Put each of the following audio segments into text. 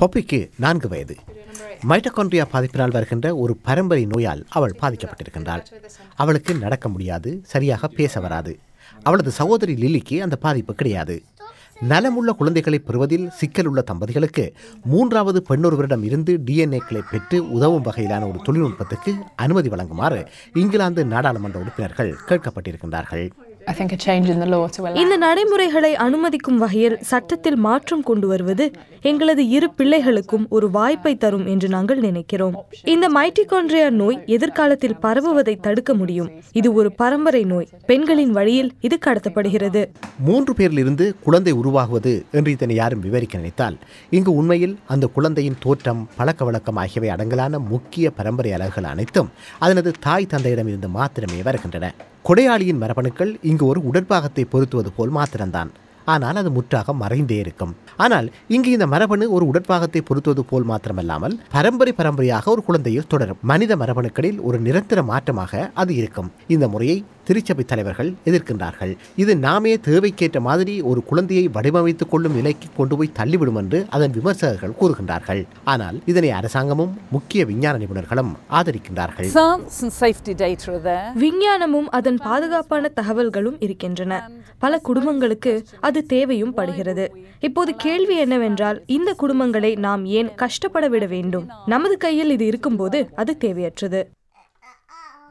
பொப்பிக்கு நான்கு வயது மைட்டகொண்டியா பாதிப்பினால் வருகின்ற ஒரு பரம்பரை நோயால் அவள் பாதிக்கப்பட்டிருக்கின்றாள் அவளுக்கு நடக்க முடியாது சரியாக பேச வராது அவளது சகோதரி லில்லிக்கு அந்த பாதிப்பு கிடையாது நலமுள்ள குழந்தைகளை பெறுவதில் சிக்கல் உள்ள தம்பதிகளுக்கு மூன்றாவது பெண்ணொருவரிடம் இருந்து டிஎன்ஏக்களை பெற்று உதவும் வகையிலான ஒரு தொழில்நுட்பத்துக்கு அனுமதி வழங்குமாறு இங்கிலாந்து நாடாளுமன்ற உறுப்பினர்கள் கேட்கப்பட்டிருக்கின்றார்கள் இந்த நடைமுறைகளை அனுமதிக்கும் வகையில் சட்டத்தில் மாற்றம் கொண்டு வருவது எங்களது இரு பிள்ளைகளுக்கும் ஒரு வாய்ப்பை தரும் என்று நாங்கள் நினைக்கிறோம் இந்த மைட்டிகான்ட்ரியா நோய் எதிர்காலத்தில் பரவுவதை தடுக்க முடியும் இது ஒரு பரம்பரை நோய் பெண்களின் வழியில் இது கடத்தப்படுகிறது மூன்று பேரிலிருந்து குழந்தை உருவாகுவது என்று இதனை யாரும் விவரிக்க நினைத்தால் இங்கு உண்மையில் அந்த குழந்தையின் தோற்றம் பழக்க வழக்கம் ஆகியவை அடங்கலான முக்கிய பரம்பரை அழகுகள் அனைத்தும் அதனது தாய் தந்தையிடம் இருந்து மாத்திரமே வருகின்றன கொடையாளியின் மரபணுக்கள் இங்கு ஒரு உடற்பாகத்தை பொருத்துவது போல் மாத்திரம்தான் ஆனால் அது முற்றாக மறைந்தே இருக்கும் ஆனால் இங்கு இந்த மரபணு ஒரு உடற்பாகத்தை பொருத்துவது போல் மாத்திரமல்லாமல் பரம்பரை பரம்பரையாக ஒரு குழந்தையில் தொடரும் மனித மரபணுக்களில் ஒரு நிரந்தர மாற்றமாக அது இருக்கும் இந்த முறையை திருச்சபை தலைவர்கள் எதிர்க்கின்றார்கள் இது நாமே தேவைக்கேற்ற மாதிரி ஒரு குழந்தையை வடிவமைத்துக் கொள்ளும் நிலைக்கு கொண்டு போய் தள்ளிவிடும் என்று அதன் விமர்சகர்கள் கூறுகின்றார்கள் ஆனால் இதனை அரசாங்கமும் முக்கிய விஞ்ஞான நிபுணர்களும் ஆதரிக்கின்றார்கள் விஞ்ஞானமும் அதன் பாதுகாப்பான தகவல்களும் இருக்கின்றன பல குடும்பங்களுக்கு அது தேவையும் படுகிறது இப்போது கேள்வி என்னவென்றால் இந்த குடும்பங்களை நாம் ஏன் கஷ்டப்பட விட வேண்டும் நமது கையில் இது இருக்கும்போது அது தேவையற்றது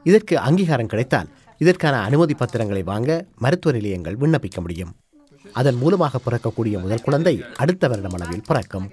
இதற்கு அங்கீகாரம் கிடைத்தால் இதற்கான அனுமதி பத்திரங்களை வாங்க மருத்துவ நிலையங்கள் விண்ணப்பிக்க முடியும் அதன் மூலமாக பிறக்கக்கூடிய முதல் குழந்தை அடுத்த வருடம் அளவில் பிறக்கும்